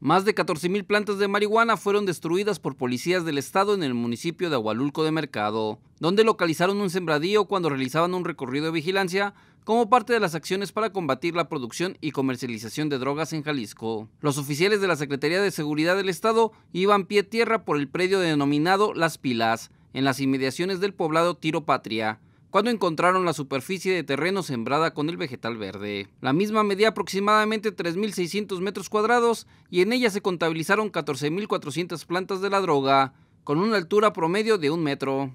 Más de 14.000 plantas de marihuana fueron destruidas por policías del estado en el municipio de Agualulco de Mercado, donde localizaron un sembradío cuando realizaban un recorrido de vigilancia como parte de las acciones para combatir la producción y comercialización de drogas en Jalisco. Los oficiales de la Secretaría de Seguridad del Estado iban pie tierra por el predio denominado Las Pilas, en las inmediaciones del poblado Tiro Patria, cuando encontraron la superficie de terreno sembrada con el vegetal verde. La misma medía aproximadamente 3.600 metros cuadrados y en ella se contabilizaron 14.400 plantas de la droga, con una altura promedio de un metro.